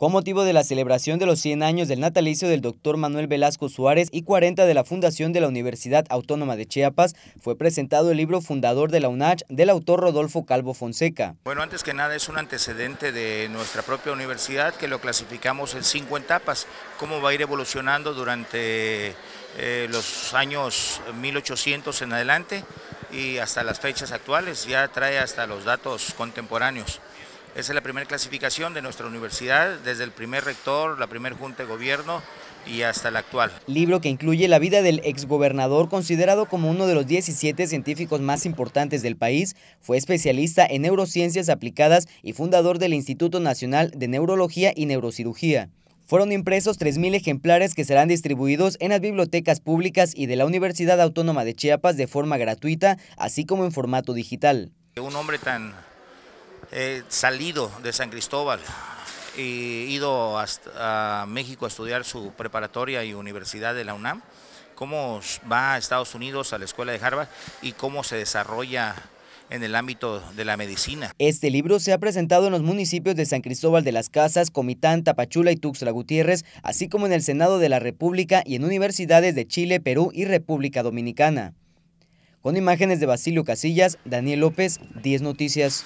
con motivo de la celebración de los 100 años del natalicio del doctor Manuel Velasco Suárez y 40 de la fundación de la Universidad Autónoma de Chiapas, fue presentado el libro fundador de la UNACH del autor Rodolfo Calvo Fonseca. Bueno, antes que nada es un antecedente de nuestra propia universidad que lo clasificamos en cinco etapas, cómo va a ir evolucionando durante eh, los años 1800 en adelante y hasta las fechas actuales, ya trae hasta los datos contemporáneos. Esa es la primera clasificación de nuestra universidad, desde el primer rector, la primer junta de gobierno y hasta la actual. Libro que incluye la vida del exgobernador, considerado como uno de los 17 científicos más importantes del país, fue especialista en neurociencias aplicadas y fundador del Instituto Nacional de Neurología y Neurocirugía. Fueron impresos 3.000 ejemplares que serán distribuidos en las bibliotecas públicas y de la Universidad Autónoma de Chiapas de forma gratuita, así como en formato digital. Un hombre tan He salido de San Cristóbal y ido a México a estudiar su preparatoria y universidad de la UNAM, cómo va a Estados Unidos, a la escuela de Harvard y cómo se desarrolla en el ámbito de la medicina. Este libro se ha presentado en los municipios de San Cristóbal de las Casas, Comitán, Tapachula y Tuxtla Gutiérrez, así como en el Senado de la República y en universidades de Chile, Perú y República Dominicana. Con imágenes de Basilio Casillas, Daniel López, 10 Noticias.